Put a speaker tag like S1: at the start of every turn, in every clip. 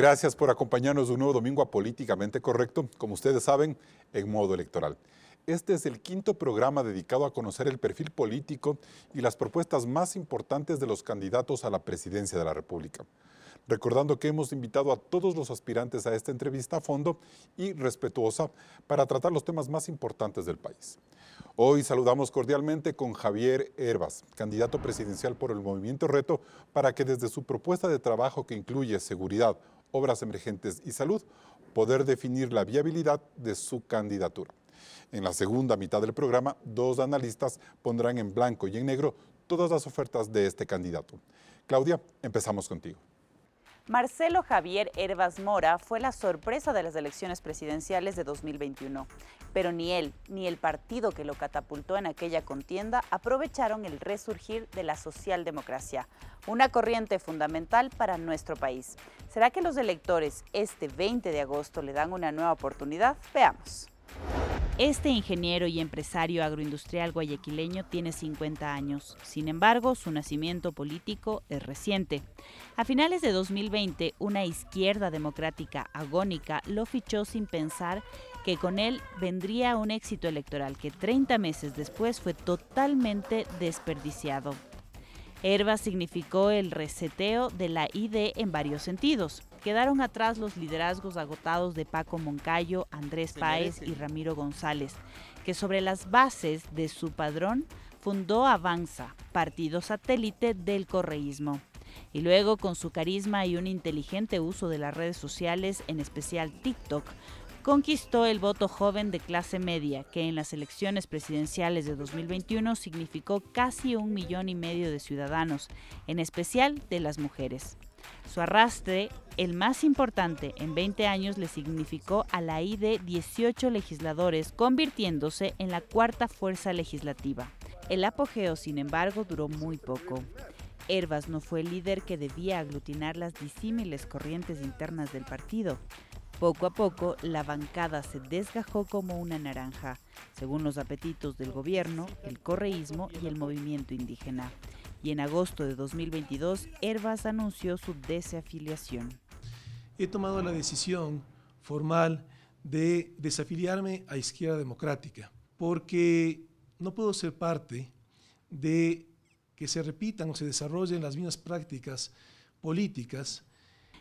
S1: Gracias por acompañarnos de un nuevo domingo a Políticamente Correcto, como ustedes saben, en modo electoral. Este es el quinto programa dedicado a conocer el perfil político y las propuestas más importantes de los candidatos a la presidencia de la República. Recordando que hemos invitado a todos los aspirantes a esta entrevista a fondo y respetuosa para tratar los temas más importantes del país. Hoy saludamos cordialmente con Javier Herbas, candidato presidencial por el Movimiento Reto, para que desde su propuesta de trabajo que incluye seguridad, Obras Emergentes y Salud poder definir la viabilidad de su candidatura. En la segunda mitad del programa, dos analistas pondrán en blanco y en negro todas las ofertas de este candidato. Claudia, empezamos contigo.
S2: Marcelo Javier Herbas Mora fue la sorpresa de las elecciones presidenciales de 2021, pero ni él ni el partido que lo catapultó en aquella contienda aprovecharon el resurgir de la socialdemocracia, una corriente fundamental para nuestro país. ¿Será que los electores este 20 de agosto le dan una nueva oportunidad? Veamos. Este ingeniero y empresario agroindustrial guayaquileño tiene 50 años, sin embargo su nacimiento político es reciente. A finales de 2020, una izquierda democrática agónica lo fichó sin pensar que con él vendría un éxito electoral que 30 meses después fue totalmente desperdiciado. Herba significó el reseteo de la ID e en varios sentidos. Quedaron atrás los liderazgos agotados de Paco Moncayo, Andrés Páez y Ramiro González, que sobre las bases de su padrón fundó Avanza, partido satélite del correísmo. Y luego, con su carisma y un inteligente uso de las redes sociales, en especial TikTok, conquistó el voto joven de clase media, que en las elecciones presidenciales de 2021 significó casi un millón y medio de ciudadanos, en especial de las mujeres. Su arrastre, el más importante en 20 años, le significó a la ID 18 legisladores, convirtiéndose en la cuarta fuerza legislativa. El apogeo, sin embargo, duró muy poco. Herbas no fue el líder que debía aglutinar las disímiles corrientes internas del partido. Poco a poco, la bancada se desgajó como una naranja, según los apetitos del gobierno, el correísmo y el movimiento indígena y en agosto de 2022 Herbas anunció su desafiliación.
S3: He tomado la decisión formal de desafiliarme a Izquierda Democrática porque no puedo ser parte de que se repitan o se desarrollen las mismas prácticas políticas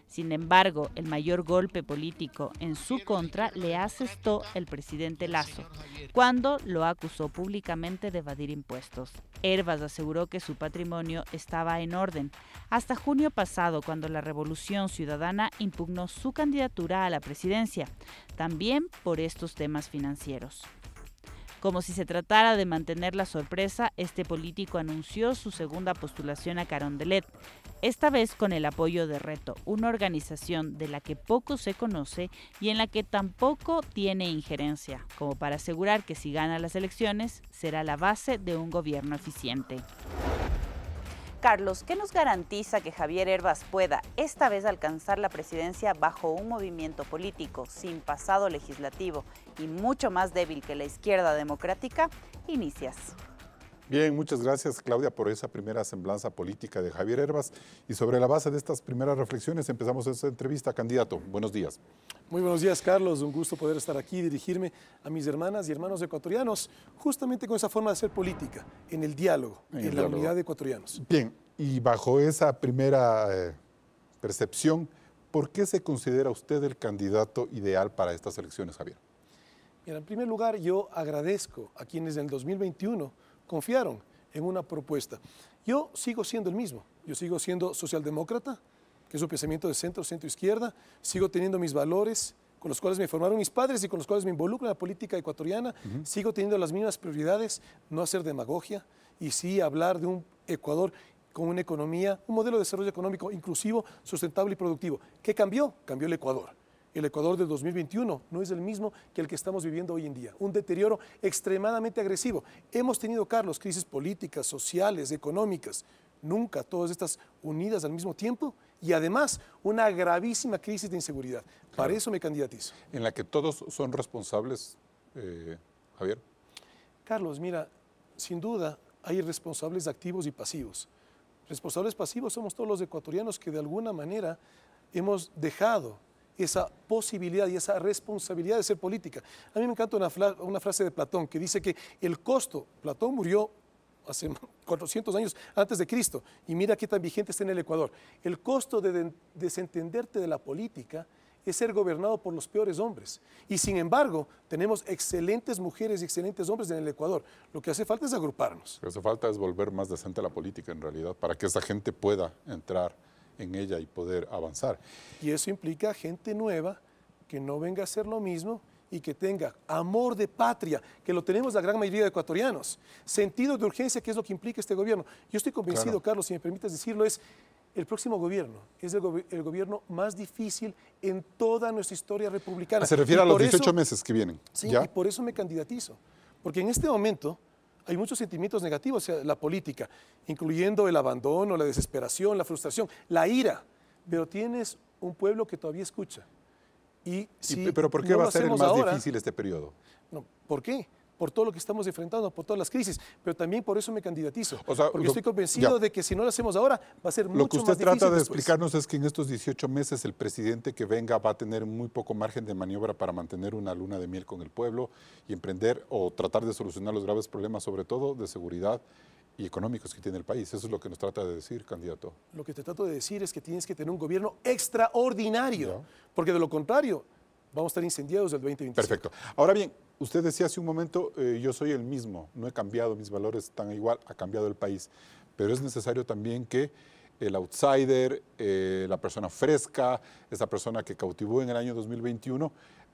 S2: sin embargo, el mayor golpe político en su contra le asestó el presidente Lazo, cuando lo acusó públicamente de evadir impuestos. Herbas aseguró que su patrimonio estaba en orden, hasta junio pasado cuando la Revolución Ciudadana impugnó su candidatura a la presidencia, también por estos temas financieros. Como si se tratara de mantener la sorpresa, este político anunció su segunda postulación a Carondelet, esta vez con el apoyo de Reto, una organización de la que poco se conoce y en la que tampoco tiene injerencia, como para asegurar que si gana las elecciones será la base de un gobierno eficiente. Carlos, ¿qué nos garantiza que Javier Herbas pueda esta vez alcanzar la presidencia bajo un movimiento político sin pasado legislativo y mucho más débil que la izquierda democrática? Inicias.
S1: Bien, muchas gracias Claudia por esa primera semblanza política de Javier Herbas y sobre la base de estas primeras reflexiones empezamos esta entrevista. Candidato, buenos días.
S3: Muy buenos días Carlos, un gusto poder estar aquí y dirigirme a mis hermanas y hermanos ecuatorianos justamente con esa forma de hacer política, en el diálogo, en, la unidad de ecuatorianos.
S1: Bien, y bajo esa primera eh, percepción, ¿por qué se considera usted el candidato ideal para estas elecciones, Javier?
S3: en primer lugar, yo agradezco a quienes en el 2021 confiaron en una propuesta. Yo sigo siendo el mismo, yo sigo siendo socialdemócrata, que es un pensamiento de centro, centro izquierda, sigo teniendo mis valores con los cuales me formaron mis padres y con los cuales me involucro en la política ecuatoriana, sigo teniendo las mismas prioridades, no hacer demagogia y sí hablar de un Ecuador con una economía, un modelo de desarrollo económico inclusivo, sustentable y productivo. ¿Qué cambió? Cambió el Ecuador el Ecuador de 2021 no es el mismo que el que estamos viviendo hoy en día. Un deterioro extremadamente agresivo. Hemos tenido, Carlos, crisis políticas, sociales, económicas. Nunca todas estas unidas al mismo tiempo y además una gravísima crisis de inseguridad. Para eso me candidatizo.
S1: En la que todos son responsables,
S3: eh, Javier. Carlos, mira, sin duda hay responsables activos y pasivos. Responsables pasivos somos todos los ecuatorianos que de alguna manera hemos dejado esa posibilidad y esa responsabilidad de ser política. A mí me encanta una, frase de Platón que dice que el costo, Platón murió hace 400 años antes de Cristo, y mira qué tan vigente está en el Ecuador, el costo de desentenderte de la política es ser gobernado por los peores hombres. Y sin embargo, tenemos excelentes mujeres y excelentes hombres en el Ecuador. Lo que hace falta es agruparnos.
S1: Lo que hace falta es volver más decente a la política, en realidad, para que esa gente pueda entrar en ella y poder avanzar.
S3: Y eso implica gente nueva que no venga a hacer lo mismo y que tenga amor de patria, que lo tenemos la gran mayoría de ecuatorianos, sentido de urgencia, que es lo que implica este gobierno. Yo estoy convencido, Carlos, si me permites decirlo, es el próximo gobierno es el, gobierno más difícil en toda nuestra historia republicana. Se refiere a los 18 meses que vienen. Sí, y por eso me candidatizo. Porque en este momento hay muchos sentimientos negativos hacia la política, incluyendo el abandono, la desesperación, la frustración, la ira. Pero tienes un pueblo que todavía escucha. Y ¿Pero por qué va a ser el más difícil este periodo? No, ¿Por qué? por todo lo que estamos enfrentando, por todas las crisis, pero también por eso me candidatizo. porque estoy convencido de que si no lo hacemos ahora, va a ser mucho más difícil. Lo que usted trata de explicarnos
S1: es que en estos 18 meses el presidente que venga va a tener muy poco margen de maniobra para mantener una luna de miel con el pueblo y emprender o tratar de solucionar los graves problemas, sobre todo de seguridad y económicos que tiene el país. Eso es lo que nos trata de decir, candidato.
S3: Lo que te trato de decir es que tienes que tener un gobierno extraordinario, porque de lo contrario vamos a estar incendiados el 2025. Perfecto. Ahora
S1: bien, usted decía hace un momento, eh, yo soy el mismo, no he cambiado, mis valores están igual, ha cambiado el país, pero es necesario también que el outsider, eh, la persona fresca, esa persona que cautivó en el año 2021,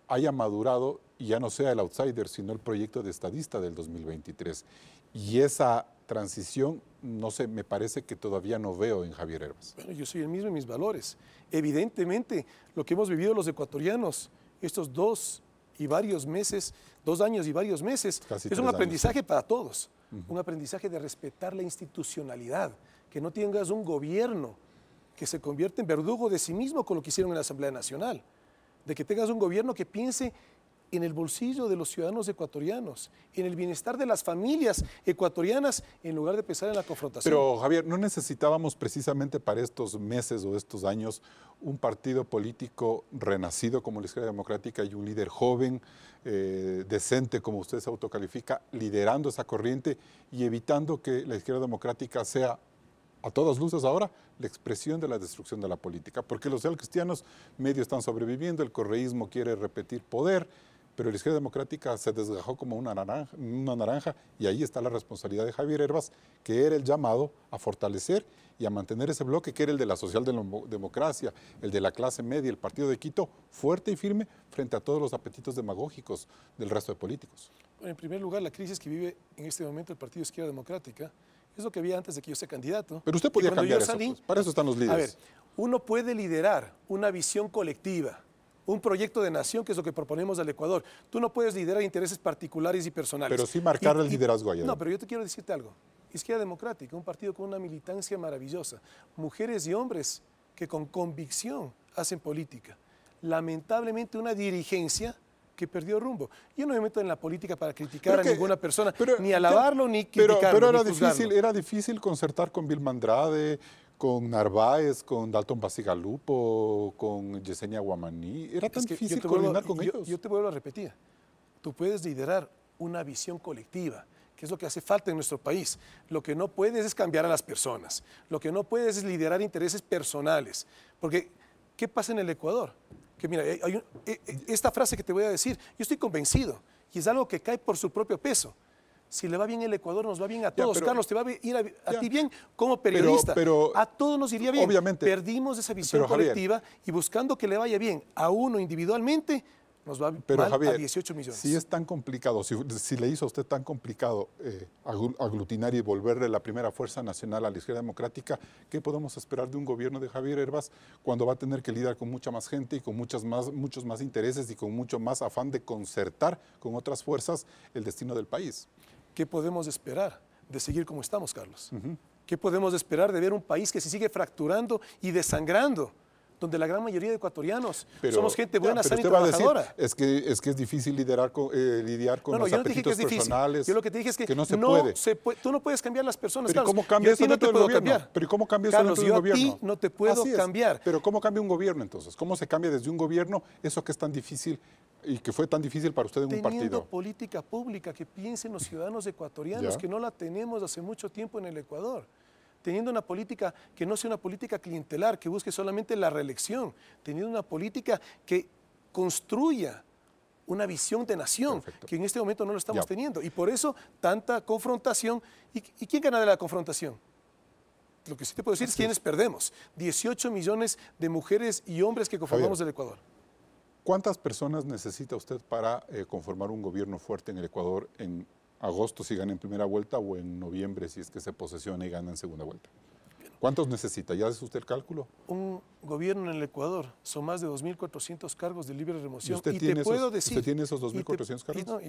S1: haya madurado y ya no sea el outsider, sino el proyecto de estadista del 2023. Y esa transición, no sé, me parece que todavía no veo en Javier Herbas. Bueno,
S3: yo soy el mismo en mis valores. Evidentemente, lo que hemos vivido los ecuatorianos, estos dos y varios meses, dos años y varios meses, es un aprendizaje para todos, un aprendizaje de respetar la institucionalidad, que no tengas un gobierno que se convierta en verdugo de sí mismo con lo que hicieron en la Asamblea Nacional, de que tengas un gobierno que piense en el bolsillo de los ciudadanos ecuatorianos, en el bienestar de las familias ecuatorianas, en lugar de pensar en la confrontación. Pero
S1: Javier, ¿no necesitábamos precisamente para estos meses o estos años un partido político renacido como la izquierda democrática y un líder joven, eh, decente como usted se autocalifica, liderando esa corriente y evitando que la izquierda democrática sea a todas luces ahora la expresión de la destrucción de la política, porque los cristianos medio están sobreviviendo, el correísmo quiere repetir poder, pero la izquierda democrática se desgajó como una naranja, y ahí está la responsabilidad de Javier Herbas, que era el llamado a fortalecer y a mantener ese bloque que era el de la socialdemocracia, el de la clase media, el partido de Quito, fuerte y firme frente a todos los apetitos demagógicos del resto de políticos.
S3: en primer lugar, la crisis que vive en este momento el Partido Izquierda Democrática es lo que había antes de que yo sea candidato. Pero usted podía cambiar eso, pues, para eso están los líderes. A ver, uno puede liderar una visión colectiva, un proyecto de nación, que es lo que proponemos al Ecuador. Tú no puedes liderar intereses particulares y personales. Pero sí marcar el liderazgo allá. No, pero yo te quiero decirte algo. Izquierda Democrática, un partido con una militancia maravillosa, mujeres y hombres que con convicción hacen política. Lamentablemente una dirigencia que perdió rumbo. Yo no me meto en la política para criticar a ninguna persona, ni alabarlo, ni criticarlo. Pero, pero era, difícil, era
S1: difícil concertar con Bill Mandrade con Narváez, con Dalton Pasigalupo, con Yesenia Guamaní. Era tan que difícil coordinar con yo, ellos.
S3: Yo te vuelvo a repetir, tú puedes liderar una visión colectiva, que es lo que hace falta en nuestro país. Lo que no puedes es cambiar a las personas, lo que no puedes es liderar intereses personales, porque ¿qué pasa en el Ecuador? Que mira, eh, eh, esta frase que te voy a decir, yo estoy convencido, y es algo que cae por su propio peso si le va bien el Ecuador, nos va bien a todos. Carlos, te va a ir a, ti bien como periodista. a todos nos iría bien. Obviamente. Perdimos esa visión colectiva y buscando que le vaya bien a uno individualmente, nos va pero, mal a 18 millones. Si es
S1: tan complicado, si, le hizo a usted tan complicado eh, aglutinar y volverle la primera fuerza nacional a la izquierda democrática, ¿qué podemos esperar de un gobierno de Javier Herbas cuando va a tener que lidiar con mucha más gente y con muchas más, muchos más intereses y con mucho más afán de concertar con
S3: otras fuerzas el destino del país? ¿Qué podemos esperar de seguir como estamos, Carlos? ¿Qué podemos esperar de ver un país que se sigue fracturando y desangrando? donde la gran mayoría de ecuatorianos somos gente buena, sana y trabajadora.
S1: es, que, es que es difícil liderar eh,
S3: lidiar con no, los yo no que es Yo lo que te dije es que, no se puede. Tú no puedes cambiar las personas, pero ¿cómo cambia eso no te puedo gobierno? cambiar. Pero ¿cómo cambia eso Carlos, yo un gobierno? no te puedo cambiar. Pero ¿cómo cambia un
S1: gobierno entonces? ¿Cómo se cambia desde un gobierno eso que es tan difícil y que fue tan difícil para usted en un partido? Teniendo
S3: política pública que piensen los ciudadanos ecuatorianos, que no la tenemos hace mucho tiempo en el Ecuador teniendo una política que no sea una política clientelar, que busque solamente la reelección, teniendo una política que construya una visión de nación, que en este momento no lo estamos teniendo. Y por eso tanta confrontación. ¿Y, quién gana de la confrontación? Lo que sí te puedo decir es quienes perdemos. 18 millones de mujeres y hombres que conformamos el Ecuador.
S1: ¿Cuántas personas necesita usted para eh, conformar un gobierno fuerte en el Ecuador en agosto si gana en primera vuelta o en noviembre si es que se posesiona y gana en segunda vuelta. ¿Cuántos necesita? ¿Ya hace usted el cálculo?
S3: Un gobierno en el Ecuador son más de 2.400 cargos de libre remoción. ¿Y usted, tiene, te esos, puedo decir, tiene esos 2.400 cargos?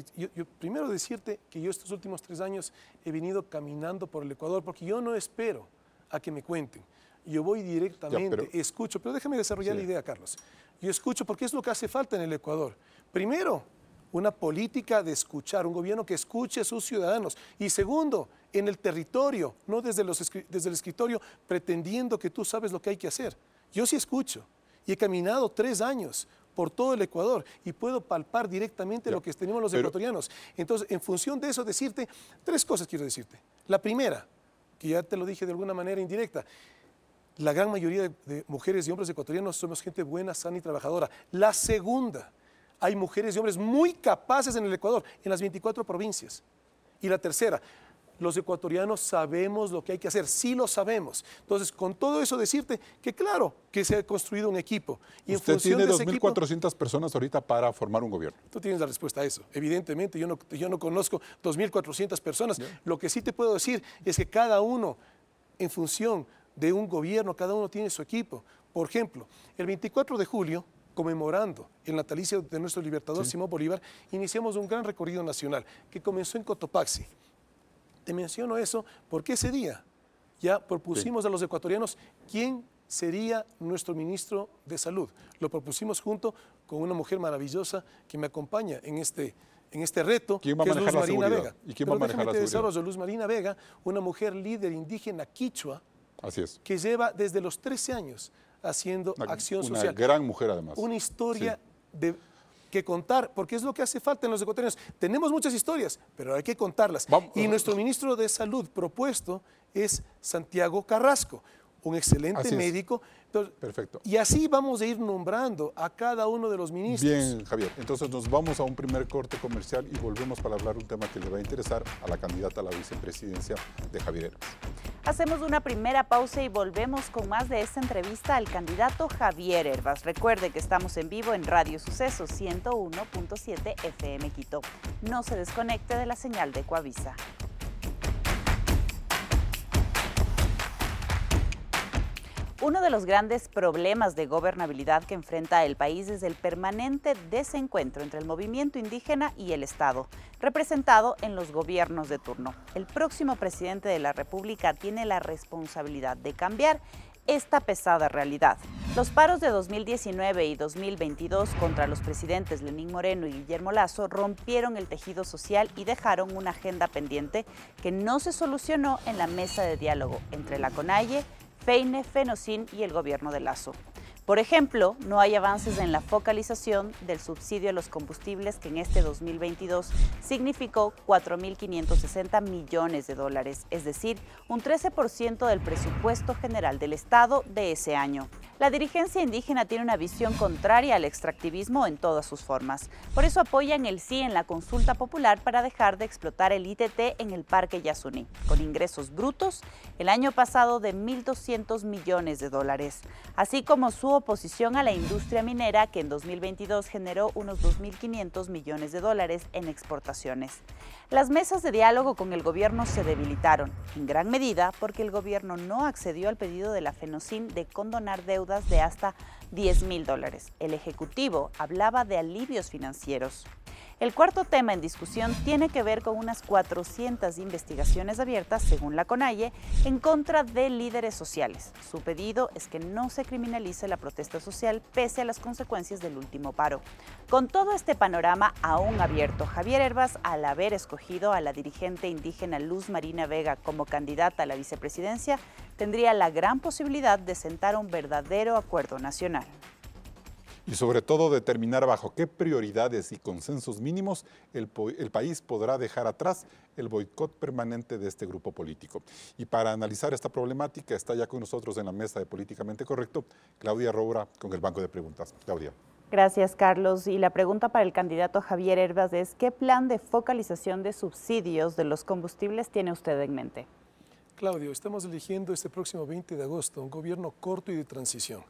S3: primero decirte que yo estos últimos tres años he venido caminando por el Ecuador porque yo no espero a que me cuenten. Yo voy directamente, escucho, pero déjame desarrollar la idea, Carlos. Yo escucho porque es lo que hace falta en el Ecuador. Primero, una política de escuchar, un gobierno que escuche a sus ciudadanos. Y segundo, en el territorio, no desde, los, desde el escritorio pretendiendo que tú sabes lo que hay que hacer. Yo sí escucho y he caminado tres años por todo el Ecuador y puedo palpar directamente lo que tenemos los ecuatorianos. Entonces, en función de eso, decirte tres cosas quiero decirte. La primera, que ya te lo dije de alguna manera indirecta, la gran mayoría de mujeres y hombres ecuatorianos somos gente buena, sana y trabajadora. La segunda, hay mujeres y hombres muy capaces en el Ecuador, en las 24 provincias. Y la tercera, los ecuatorianos sabemos lo que hay que hacer, sí lo sabemos. Entonces, con todo eso decirte que claro, que se ha construido un equipo. Usted tiene 2.400
S1: personas ahorita para formar un gobierno.
S3: Tú tienes la respuesta a eso. Evidentemente, yo no, yo no conozco 2.400 personas. Lo que sí te puedo decir es que cada uno, en función de un gobierno, cada uno tiene su equipo. Por ejemplo, el 24 de julio conmemorando el natalicio de nuestro libertador Simón Bolívar, iniciamos un gran recorrido nacional que comenzó en Cotopaxi. Te menciono eso porque ese día ya propusimos a los ecuatorianos quién sería nuestro ministro de Salud. Lo propusimos junto con una mujer maravillosa que me acompaña en este, en este reto, que es Luz Marina Vega. ¿Y quién va a manejar la Luz Marina Vega, una mujer líder indígena quichua, que lleva desde los 13 años haciendo acción social. Una gran
S1: mujer además. Una
S3: historia de, que contar, porque es lo que hace falta en los ecuatorianos. Tenemos muchas historias, pero hay que contarlas. Y nuestro ministro de Salud propuesto es Santiago Carrasco, un excelente médico. Perfecto. Y así vamos a ir nombrando a cada uno de los ministros. Bien,
S1: Javier. Entonces nos vamos a un primer corte comercial y volvemos para hablar un tema que le va a interesar a la candidata a la vicepresidencia de Javier Heras.
S2: Hacemos una primera pausa y volvemos con más de esta entrevista al candidato Javier Herbas. Recuerde que estamos en vivo en Radio Suceso 101.7 FM Quito. No se desconecte de la señal de Coavisa. Uno de los grandes problemas de gobernabilidad que enfrenta el país es el permanente desencuentro entre el movimiento indígena y el Estado, representado en los gobiernos de turno. El próximo presidente de la República tiene la responsabilidad de cambiar esta pesada realidad. Los paros de 2019 y 2022 contra los presidentes Lenín Moreno y Guillermo Lazo rompieron el tejido social y dejaron una agenda pendiente que no se solucionó en la mesa de diálogo entre la CONAIE, Peine, Fenocin y el gobierno de Lazo. Por ejemplo, no hay avances en la focalización del subsidio a los combustibles que en este 2022 significó 4.560 millones de dólares, es decir, un 13% del presupuesto general del Estado de ese año. La dirigencia indígena tiene una visión contraria al extractivismo en todas sus formas. Por eso apoyan el sí en la consulta popular para dejar de explotar el ITT en el Parque Yasuní, con ingresos brutos el año pasado de 1.200 millones de dólares, así como su oposición a la industria minera que en 2022 generó unos 2.500 millones de dólares en exportaciones. Las mesas de diálogo con el gobierno se debilitaron, en gran medida porque el gobierno no accedió al pedido de la FENOCIN de condonar deudas de hasta 10.000 dólares. El Ejecutivo hablaba de alivios financieros. El cuarto tema en discusión tiene que ver con unas 400 investigaciones abiertas, según la CONAIE, en contra de líderes sociales. Su pedido es que no se criminalice la protesta social pese a las consecuencias del último paro. Con todo este panorama aún abierto, Javier Herbas, al haber escogido a la dirigente indígena Luz Marina Vega como candidata a la vicepresidencia, tendría la gran posibilidad de sentar un verdadero acuerdo nacional
S1: y sobre todo determinar bajo qué prioridades y consensos mínimos el, país podrá dejar atrás el boicot permanente de este grupo político. Y para analizar esta problemática está ya con nosotros en la mesa de Políticamente Correcto Claudia Roura con el Banco de Preguntas. Claudia.
S2: Gracias, Carlos. Y la pregunta para el candidato Javier Herbas es, ¿qué plan de focalización de subsidios de los combustibles tiene usted en mente?
S3: Claudio, estamos eligiendo este próximo 20 de agosto un gobierno corto y de transición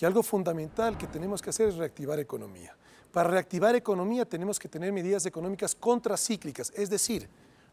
S3: que algo fundamental que tenemos que hacer es reactivar economía. Para reactivar economía tenemos que tener medidas económicas contracíclicas, es decir,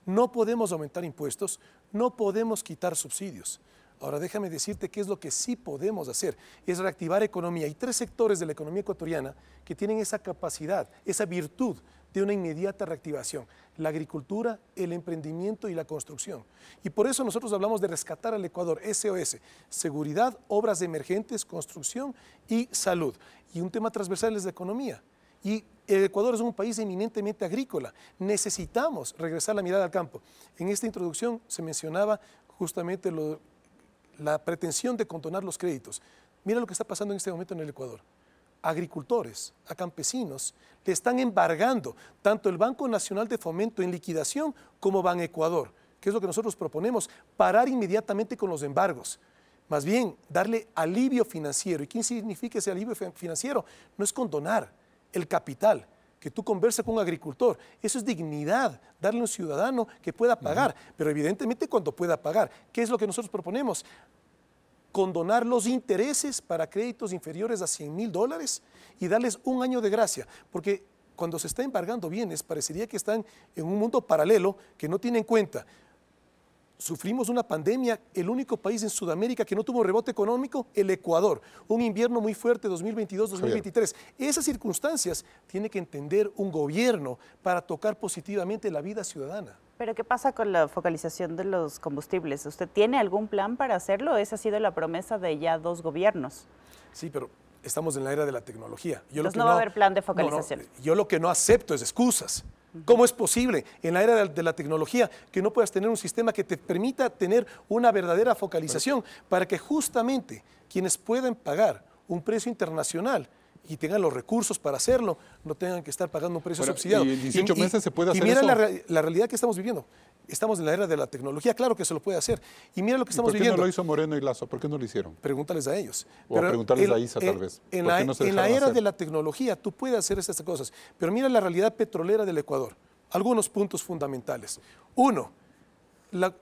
S3: no podemos aumentar impuestos, no podemos quitar subsidios. Ahora déjame decirte qué es lo que sí podemos hacer, es reactivar economía. Hay tres sectores de la economía ecuatoriana que tienen esa capacidad, esa virtud de una inmediata reactivación, la agricultura, el emprendimiento y la construcción. Y por eso nosotros hablamos de rescatar al Ecuador, SOS, seguridad, obras emergentes, construcción y salud. Y un tema transversal es la economía. Y el Ecuador es un país eminentemente agrícola. Necesitamos regresar la mirada al campo. En esta introducción se mencionaba justamente la pretensión de condonar los créditos. Mira lo que está pasando en este momento en el Ecuador agricultores, a campesinos, le están embargando tanto el Banco Nacional de Fomento en liquidación como Ban Ecuador, que es lo que nosotros proponemos, parar inmediatamente con los embargos. Más bien, darle alivio financiero. ¿Y qué significa ese alivio financiero? No es condonar el capital, que tú conversas con un agricultor. Eso es dignidad, darle a un ciudadano que pueda pagar, pero evidentemente cuando pueda pagar. ¿Qué es lo que nosotros proponemos? condonar los intereses para créditos inferiores a 100 mil dólares y darles un año de gracia, porque cuando se está embargando bienes parecería que están en un mundo paralelo que no tiene en cuenta. Sufrimos una pandemia, el único país en Sudamérica que no tuvo rebote económico, el Ecuador. Un invierno muy fuerte 2022-2023. Esas circunstancias tiene que entender un gobierno para tocar positivamente la vida ciudadana. Pero ¿qué pasa con la focalización de los combustibles? ¿Usted tiene
S2: algún plan para hacerlo? Esa ha sido la promesa de ya dos gobiernos.
S3: Sí, pero estamos en la era de la tecnología. Yo no va a haber plan de focalización. yo lo que no acepto es excusas. ¿Cómo es posible en la era de la tecnología que no puedas tener un sistema que te permita tener una verdadera focalización para que justamente quienes pueden pagar un precio internacional y tengan los recursos para hacerlo, no tengan que estar pagando un precio subsidiado. Y en 18 meses se puede hacer. Y mira La, realidad que estamos viviendo. Estamos en la era de la tecnología, claro que se lo puede hacer. Y mira lo que estamos viviendo. no lo hizo Moreno y Lazo? ¿Por qué no lo hicieron? Pregúntales a ellos. O pregúntales a preguntarles ISA, tal vez. En, la, e era de la tecnología, tú puedes hacer estas cosas. Pero mira la realidad petrolera del Ecuador. Algunos puntos fundamentales. Uno,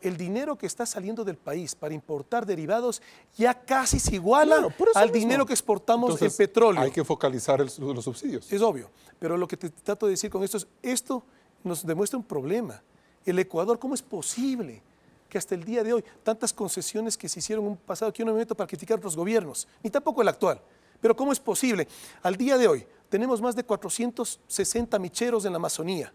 S3: el dinero que está saliendo del país para importar derivados ya casi se iguala al dinero que exportamos de petróleo. Hay que focalizar los subsidios. Es obvio, pero lo que te trato de decir con esto es, esto nos demuestra un problema. El Ecuador, ¿cómo es posible que hasta el día de hoy tantas concesiones que se hicieron un pasado, aquí en no me para criticar los gobiernos, ni tampoco el actual, pero ¿cómo es posible? Al día de hoy tenemos más de 460 micheros en la Amazonía,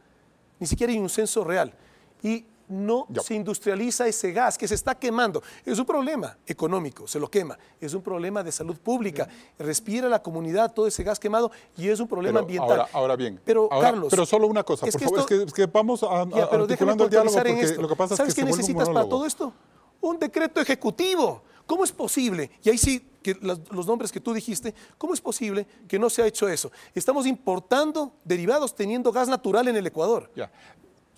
S3: ni siquiera hay un censo real. Y no se industrializa ese gas que se está quemando. Es un problema económico, se lo quema. Es un problema de salud pública. Respira la comunidad todo ese gas quemado y es un problema ambiental.
S1: Ahora, bien, pero Carlos. Pero solo una cosa, por favor, es, que, vamos a, pero articulando el en esto. lo que pasa ¿Sabes es que qué necesitas para todo
S3: esto? Un decreto ejecutivo. ¿Cómo es posible? Y ahí sí, los nombres que tú dijiste, ¿cómo es posible que no se ha hecho eso? Estamos importando derivados teniendo gas natural en el Ecuador.
S1: Ya.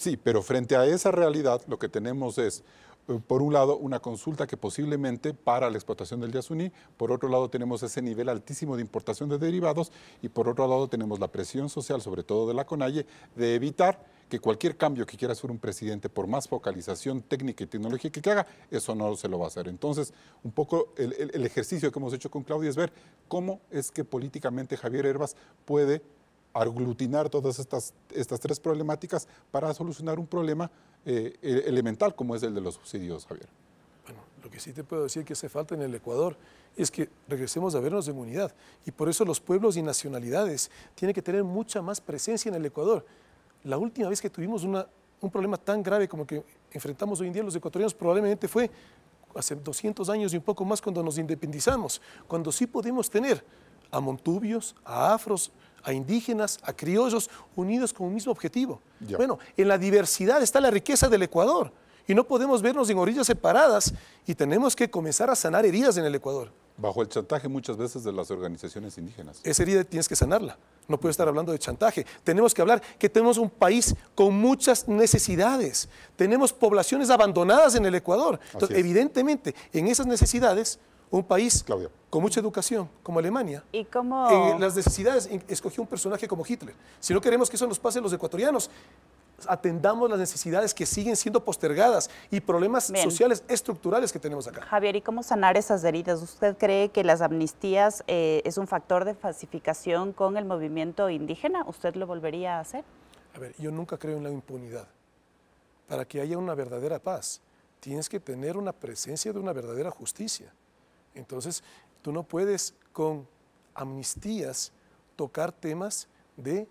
S1: Sí, pero frente a esa realidad lo que tenemos es eh, por un lado, una consulta que posiblemente para la explotación del Yasuní, por otro lado tenemos ese nivel altísimo de importación de derivados y por otro lado tenemos la presión social, sobre todo de la CONAIE, de evitar que cualquier cambio que quiera hacer un presidente, por más focalización técnica y tecnológica que haga, eso no se lo va a hacer. Entonces, un poco el, el ejercicio que hemos hecho con Claudia es ver cómo es que políticamente Javier Herbas puede aglutinar todas estas, estas tres problemáticas para solucionar un problema eh, e-, elemental como es el de los subsidios, Javier.
S3: Bueno, lo que sí te puedo decir que hace falta en el Ecuador es que regresemos a vernos en unidad. Y por eso los pueblos y nacionalidades tienen que tener mucha más presencia en el Ecuador. La última vez que tuvimos un problema tan grave como que enfrentamos hoy en día los ecuatorianos probablemente fue hace 200 años y un poco más cuando nos independizamos, cuando sí pudimos tener a montubios, a afros, a indígenas, a criollos, unidos con un mismo objetivo. Bueno, en la diversidad está la riqueza del Ecuador y no podemos vernos en orillas separadas y tenemos que comenzar a sanar heridas en el Ecuador. Bajo el chantaje muchas veces de las organizaciones indígenas. Esa herida tienes que sanarla. No puedo estar hablando de chantaje. Tenemos que hablar que tenemos un país con muchas necesidades. Tenemos poblaciones abandonadas en el Ecuador. Entonces, evidentemente, en esas necesidades un país con mucha educación, como Alemania. Y las necesidades escogió un personaje como Hitler. Si no queremos que eso nos pase a los ecuatorianos, atendamos las necesidades que siguen siendo postergadas y problemas sociales estructurales que tenemos acá.
S2: Javier, ¿y cómo sanar esas heridas? ¿Usted cree que las amnistías eh, es un factor de falsificación con el movimiento indígena? ¿Usted lo volvería a hacer?
S3: A ver, yo nunca creo en la impunidad. Para que haya una verdadera paz, tienes que tener una presencia de una verdadera justicia. Entonces, tú no puedes con amnistías tocar temas de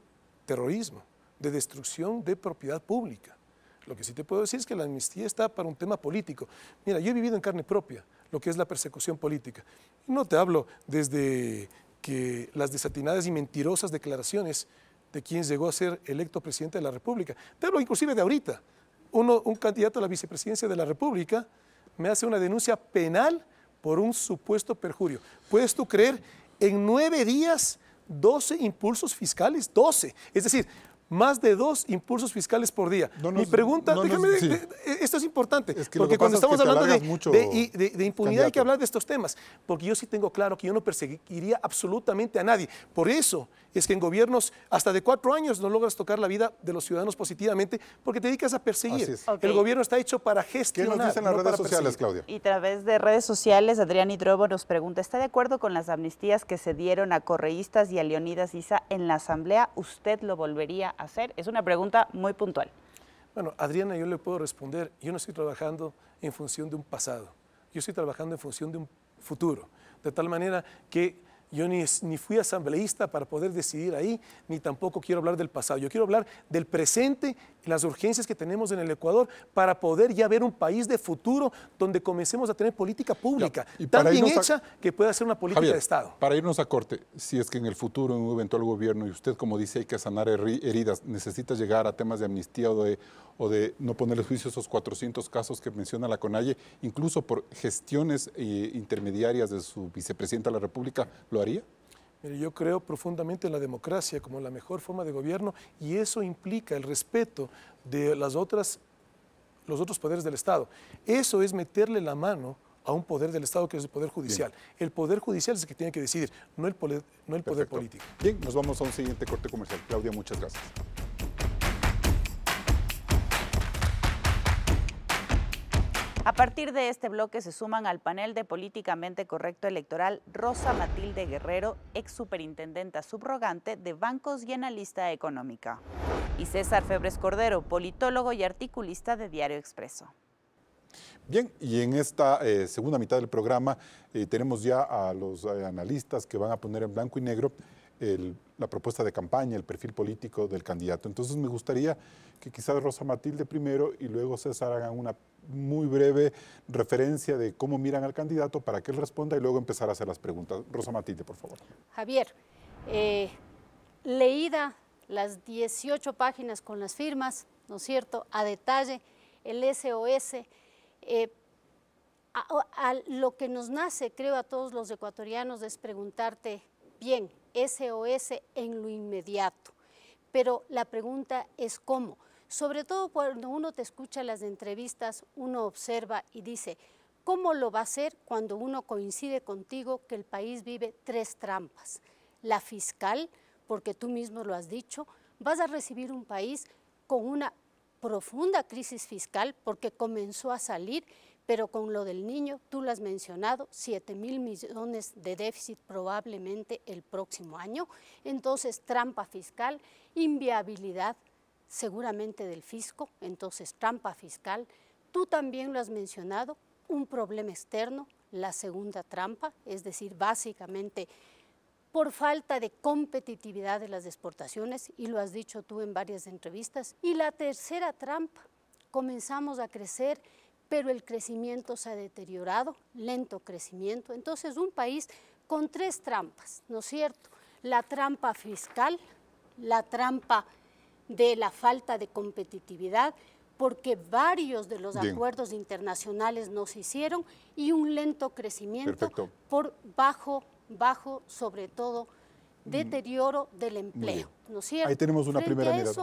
S3: terrorismo, de destrucción de propiedad pública. Lo que sí te puedo decir es que la amnistía está para un tema político. Mira, yo he vivido en carne propia lo que es la persecución política. No te hablo desde que las desatinadas y mentirosas declaraciones de quien llegó a ser electo presidente de la República. Te hablo inclusive de ahorita. un candidato a la vicepresidencia de la República me hace una denuncia penal por un supuesto perjurio. ¿Puedes tú creer? En nueve días, 12 impulsos fiscales, 12. Es decir, más de dos impulsos fiscales por día. Mi pregunta, déjame, esto es importante, porque cuando estamos hablando de, impunidad hay que hablar de estos temas, porque yo sí tengo claro que yo no perseguiría absolutamente a nadie. Por eso es que en gobiernos hasta de cuatro años no logras tocar la vida de los ciudadanos positivamente porque te dedicas a perseguir. El gobierno está hecho para gestionar. las no redes sociales, Y a
S2: través de redes sociales, Adrián Hidrobo nos pregunta, ¿está de acuerdo con las amnistías que se dieron a correístas y a Leonidas Isa en la Asamblea? ¿Usted lo volvería a hacer? Es una pregunta muy puntual.
S3: Bueno, Adriana, yo le puedo responder, yo no estoy trabajando en función de un pasado, yo estoy trabajando en función de un futuro, de tal manera que yo ni, fui asambleísta para poder decidir ahí, ni tampoco quiero hablar del pasado. Yo quiero hablar del presente las urgencias que tenemos en el Ecuador para poder ya ver un país de futuro donde comencemos a tener política pública tan bien hecha que pueda ser una política de Estado.
S1: Para irnos a corte, si es que en el futuro, en un eventual gobierno, y usted como dice, hay que sanar heridas, necesita llegar a temas de amnistía o de, o de no ponerle juicio a esos 400 casos que menciona la CONAIE, incluso por gestiones eh, intermediarias de su vicepresidenta de la República, ¿lo haría?
S3: yo creo profundamente en la democracia como la mejor forma de gobierno y eso implica el respeto de las otras, los otros poderes del Estado. Eso es meterle la mano a un poder del Estado que es el Poder Judicial. El Poder Judicial es el que tiene que decidir, no el no el poder político. Bien, nos vamos a un siguiente corte comercial. Claudia, muchas gracias.
S2: A partir de este bloque se suman al panel de Políticamente Correcto Electoral Rosa Matilde Guerrero, ex superintendenta subrogante de bancos y analista económica, y César Febres Cordero, politólogo y articulista de Diario Expreso.
S1: Bien, y en esta eh, segunda mitad del programa eh, tenemos ya a los eh, analistas que van a poner en blanco y negro la propuesta de campaña, el perfil político del candidato. Entonces me gustaría que quizás Rosa Matilde primero y luego César hagan una muy breve referencia de cómo miran al candidato para que él responda y luego empezar a hacer las preguntas. Rosa Matilde, por favor.
S4: Javier, eh, leída las 18 páginas con las firmas, ¿no es cierto?, a detalle, el SOS. Eh, lo que nos nace, creo, a todos los ecuatorianos es preguntarte, bien, SOS en lo inmediato, pero la pregunta es cómo sobre todo cuando uno te escucha las entrevistas, uno observa y dice, ¿cómo lo va a hacer cuando uno coincide contigo que el país vive tres trampas? La fiscal, porque tú mismo lo has dicho, vas a recibir un país con una profunda crisis fiscal porque comenzó a salir, pero con lo del niño, tú lo has mencionado, 7 mil millones de déficit probablemente el próximo año. Entonces, trampa fiscal, inviabilidad seguramente del fisco, entonces trampa fiscal. Tú también lo has mencionado, un problema externo, la segunda trampa, es decir, básicamente por falta de competitividad de las exportaciones, y lo has dicho tú en varias entrevistas. Y la tercera trampa, comenzamos a crecer, pero el crecimiento se ha deteriorado, lento crecimiento. Entonces, un país con tres trampas, ¿no es cierto? La trampa fiscal, la trampa de la falta de competitividad, porque varios de los acuerdos internacionales no se hicieron y un lento crecimiento por bajo, bajo, sobre todo, mm. deterioro del empleo. ¿No Ahí tenemos una primera mirada.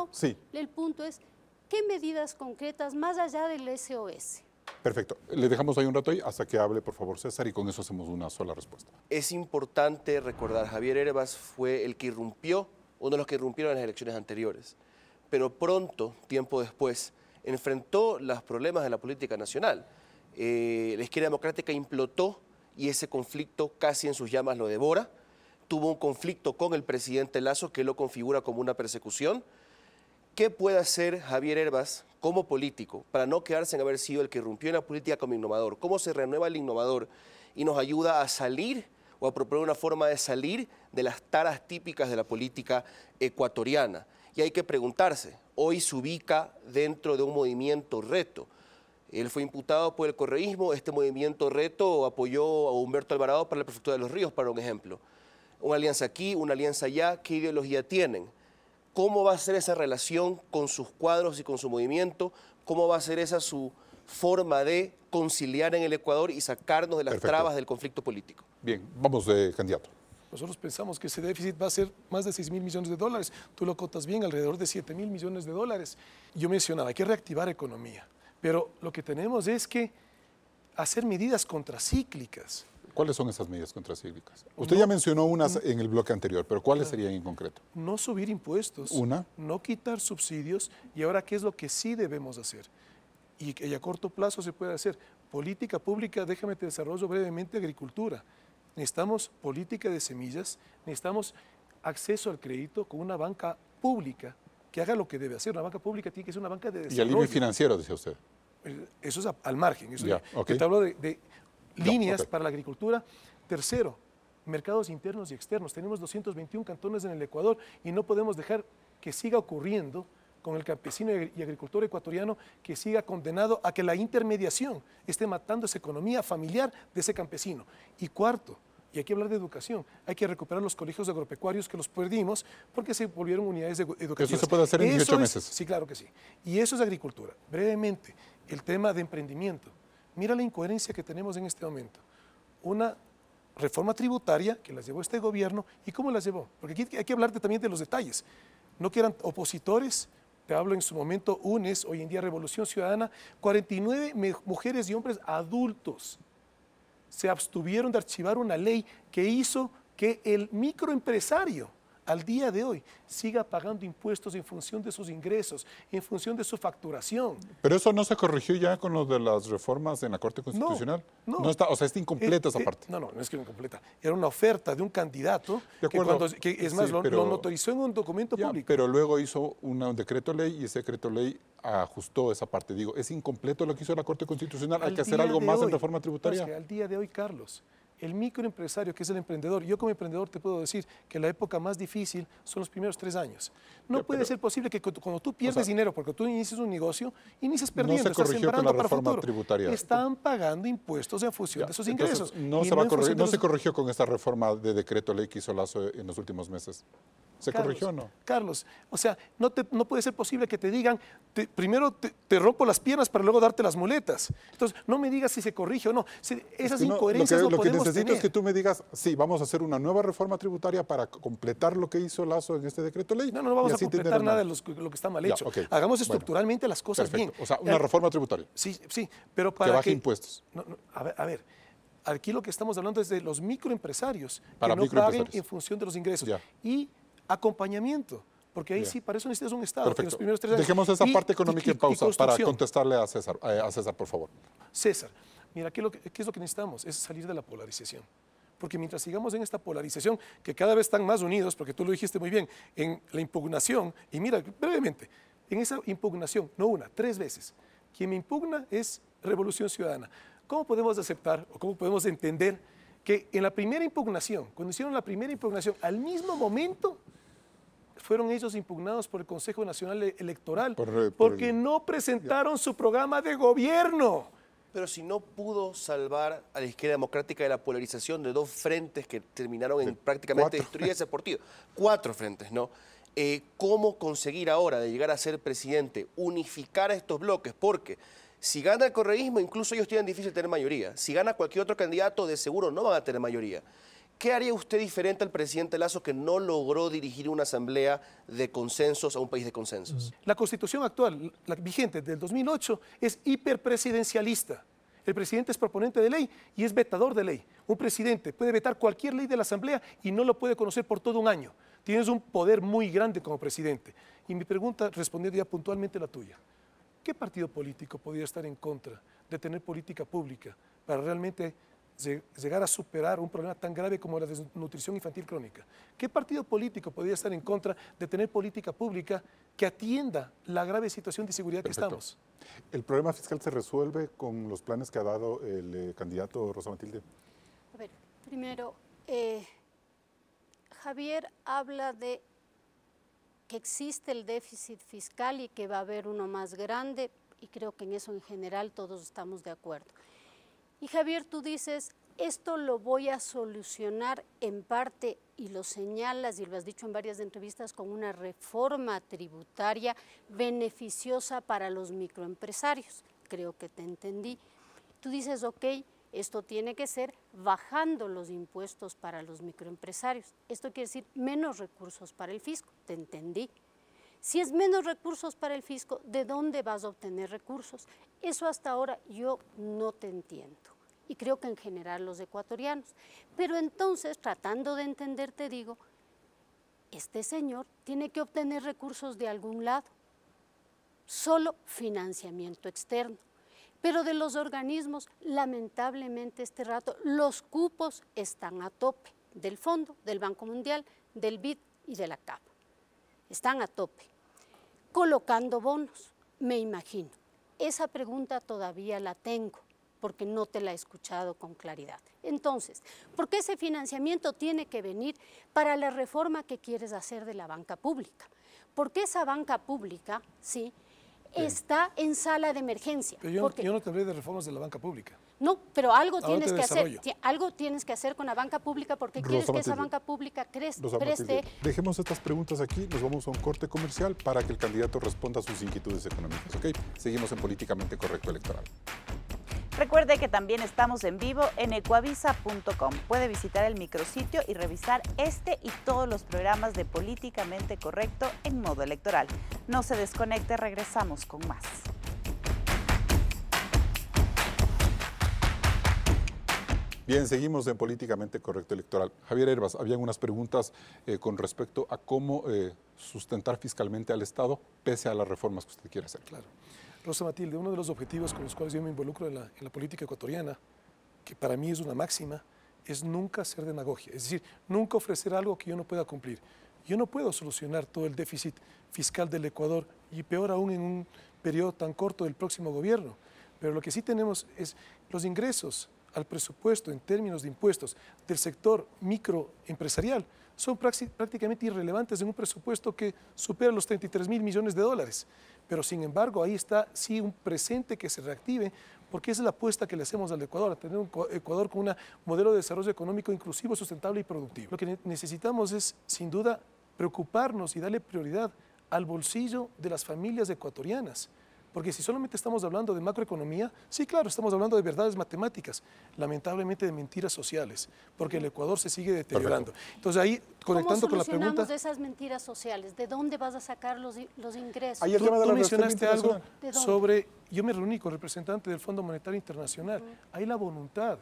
S4: El punto es, ¿qué medidas concretas más allá del SOS?
S1: Perfecto. Le dejamos ahí un rato y hasta que hable, por favor, César, y con eso hacemos una sola respuesta.
S5: Es importante recordar, Javier Herbas fue el que irrumpió, uno de los que irrumpieron en las elecciones anteriores pero pronto, tiempo después, enfrentó los problemas de la política nacional. Eh, la izquierda democrática implotó y ese conflicto casi en sus llamas lo devora. Tuvo un conflicto con el presidente Lazo que lo configura como una persecución. ¿Qué puede hacer Javier Herbas como político para no quedarse en haber sido el que rompió en la política como innovador? ¿Cómo se renueva el innovador y nos ayuda a salir o a proponer una forma de salir de las taras típicas de la política ecuatoriana? y hay que preguntarse, hoy se ubica dentro de un movimiento reto. Él fue imputado por el correísmo, este movimiento reto apoyó a Humberto Alvarado para la prefectura de Los Ríos, para un ejemplo. Una alianza aquí, una alianza allá, ¿qué ideología tienen? ¿Cómo va a ser esa relación con sus cuadros y con su movimiento? ¿Cómo va a ser esa su forma de conciliar en el Ecuador y sacarnos de las trabas del conflicto político? Bien, vamos de eh, candidato.
S3: Nosotros pensamos que ese déficit va a ser más de 6 mil millones de dólares. Tú lo cotas bien, alrededor de 7 mil millones de dólares. Yo mencionaba, hay que reactivar economía, pero lo que tenemos es que hacer medidas contracíclicas. ¿Cuáles son esas medidas contracíclicas?
S1: Usted ya mencionó unas en el bloque anterior, pero ¿cuáles serían en concreto?
S3: No subir impuestos. Una. No quitar subsidios. Y ahora, ¿qué es lo que sí debemos hacer? Y, que a corto plazo se puede hacer. Política pública, déjame te desarrollo brevemente agricultura. Necesitamos política de semillas, necesitamos acceso al crédito con una banca pública que haga lo que debe hacer. Una banca pública tiene que ser una banca de desarrollo. Y alivio financiero, decía usted. Pues, eso es al margen. Eso yeah, Te hablo de, líneas para la agricultura. Tercero, mercados internos y externos. Tenemos 221 cantones en el Ecuador y no podemos dejar que siga ocurriendo con el campesino y agricultor ecuatoriano que siga condenado a que la intermediación esté matando esa economía familiar de ese campesino. Y cuarto, y hay que hablar de educación. Hay que recuperar los colegios agropecuarios que los perdimos porque se volvieron unidades educativas. Eso se puede hacer en 18 meses. Sí, claro que sí. Y eso es agricultura. Brevemente, el tema de emprendimiento. Mira la incoherencia que tenemos en este momento. Una reforma tributaria que las llevó este gobierno y cómo las llevó. Porque aquí hay que hablar también de los detalles. No que eran opositores te hablo en su momento, UNES, hoy en día Revolución Ciudadana, 49 mujeres y hombres adultos se abstuvieron de archivar una ley que hizo que el microempresario al día de hoy siga pagando impuestos en función de sus ingresos, en función de su facturación.
S1: Pero eso no se corrigió ya con lo de las reformas en la Corte Constitucional. No, está, o
S3: sea, está incompleta esa parte. No, no, no es que no incompleta. Era una oferta de un candidato de que, es más, lo, pero, en un documento
S1: público. Pero luego hizo un decreto ley y ese decreto ley ajustó esa parte. Digo, es incompleto lo que hizo la Corte Constitucional. Hay que hacer algo más en reforma tributaria.
S3: al día de hoy, Carlos, el microempresario, que es el emprendedor, yo como emprendedor te puedo decir que la época más difícil son los primeros tres años. No puede ser posible que cuando tú pierdes dinero porque tú inicias un negocio, inicias perdiendo, no estás sembrando para futuro. Tributaria. Están pagando impuestos en función de esos ingresos. no, se se
S1: corrigió con esta reforma de decreto ley que hizo Lazo en los últimos
S3: meses. ¿Se corrigió o no? Carlos, o sea, no, no puede ser posible que te digan, primero te, rompo las piernas para luego darte las muletas. Entonces, no me digas si se corrige o no. esas es no, incoherencias lo que, lo que necesito es que
S1: tú me digas, sí, vamos a hacer una nueva reforma tributaria para completar lo que hizo Lazo en este decreto ley. No, no, vamos a completar nada de
S3: lo que está mal hecho. Hagamos estructuralmente las cosas bien. O sea, una eh, reforma tributaria. Sí, sí, pero para que... baje impuestos. a ver, aquí lo que estamos hablando es de los microempresarios Para que no paguen en función de los ingresos. Y acompañamiento. Porque ahí sí, para eso necesitas un Estado. Dejemos esa parte económica en pausa para
S1: contestarle a César, eh, a César, por favor.
S3: César, mira, ¿qué es lo que necesitamos? Es salir de la polarización porque mientras sigamos en esta polarización, que cada vez están más unidos, porque tú lo dijiste muy bien, en la impugnación, y mira, brevemente, en esa impugnación, no una, tres veces, quien me impugna es Revolución Ciudadana. ¿Cómo podemos aceptar o cómo podemos entender que en la primera impugnación, cuando hicieron la primera impugnación, al mismo momento fueron ellos impugnados por el Consejo Nacional e- Electoral porque no presentaron su programa de gobierno.
S5: Pero si no pudo salvar a la izquierda democrática de la polarización de dos frentes que terminaron en prácticamente destruir ese partido, cuatro frentes, ¿no? Eh, ¿Cómo conseguir ahora de llegar a ser presidente, unificar a estos bloques? Porque si gana el correísmo, incluso ellos tienen difícil tener mayoría. Si gana cualquier otro candidato, de seguro no van a tener mayoría. ¿Qué haría usted diferente al presidente Lazo que no logró dirigir una asamblea de consensos a un país de consensos? La constitución actual,
S3: la vigente del 2008, es hiperpresidencialista. El presidente es proponente de ley y es vetador de ley. Un presidente puede vetar cualquier ley de la asamblea y no lo puede conocer por todo un año. Tienes un poder muy grande como presidente. Y mi pregunta, respondiendo ya puntualmente la tuya, ¿qué partido político podría estar en contra de tener política pública para realmente llegar a superar un problema tan grave como la desnutrición infantil crónica? ¿Qué partido político podría estar en contra de tener política pública que atienda la grave situación de seguridad que estamos?
S1: ¿El problema fiscal se resuelve con los planes que ha dado el eh, candidato Rosa Matilde?
S4: A ver, primero, eh, Javier habla de que existe el déficit fiscal y que va a haber uno más grande y creo que en eso en general todos estamos de acuerdo. Y Javier, tú dices, esto lo voy a solucionar en parte, y lo señalas y lo has dicho en varias entrevistas, con una reforma tributaria beneficiosa para los microempresarios. Creo que te entendí. Tú dices, ok, esto tiene que ser bajando los impuestos para los microempresarios. Esto quiere decir menos recursos para el fisco. Te entendí. Si es menos recursos para el fisco, ¿de dónde vas a obtener recursos? Eso hasta ahora yo no te entiendo. Y creo que en general los ecuatorianos. Pero entonces, tratando de entender, te digo, este señor tiene que obtener recursos de algún lado. Solo financiamiento externo. Pero de los organismos, lamentablemente este rato, los cupos están a tope del Fondo, del Banco Mundial, del BID y de la CAP están a tope, colocando bonos, me imagino. Esa pregunta todavía la tengo porque no te la he escuchado con claridad. Entonces, ¿por qué ese financiamiento tiene que venir para la reforma que quieres hacer de la banca pública? Porque esa banca pública, sí, está en sala de emergencia. yo, yo
S3: no te hablé de reformas de la banca pública.
S4: No, pero algo, tienes que hacer, algo tienes que hacer con la banca pública porque quieres que esa banca pública crezca,
S1: Dejemos estas preguntas aquí, nos vamos a un corte comercial para que el candidato responda a sus inquietudes económicas, ¿ok? Seguimos en Políticamente Correcto Electoral.
S2: Recuerde que también estamos en vivo en ecuavisa.com. Puede visitar el micrositio y revisar este y todos los programas de Políticamente Correcto en modo electoral. No se desconecte, regresamos con más.
S1: Bien, seguimos en Políticamente Correcto Electoral. Javier Herbas, había unas preguntas eh, con respecto a cómo eh, sustentar fiscalmente al Estado pese a las reformas que usted quiere hacer. Claro.
S3: Rosa Matilde, uno de los objetivos con los cuales yo me involucro en la, en la política ecuatoriana, que para mí es una máxima, es nunca hacer demagogia, es decir, nunca ofrecer algo que yo no pueda cumplir. Yo no puedo solucionar todo el déficit fiscal del Ecuador y peor aún en un periodo tan corto del próximo gobierno. Pero lo que sí tenemos es los ingresos al presupuesto en términos de impuestos del sector microempresarial son prácticamente irrelevantes en un presupuesto que supera los 33 mil millones de dólares. Pero sin embargo, ahí está sí un presente que se reactive, porque es la apuesta que le hacemos al Ecuador, a tener un Ecuador con un modelo de desarrollo económico inclusivo, sustentable y productivo. Lo que necesitamos es, sin duda, preocuparnos y darle prioridad al bolsillo de las familias ecuatorianas. Porque si solamente estamos hablando de macroeconomía, sí, claro, estamos hablando de verdades matemáticas, lamentablemente de mentiras sociales, porque el Ecuador se sigue deteriorando. Entonces ahí, conectando con la pregunta... de
S4: esas mentiras sociales? ¿De dónde vas a sacar los, los ingresos? tú, mencionaste algo sobre...
S3: Yo me reuní con representante del Fondo Monetario Internacional. Hay la voluntad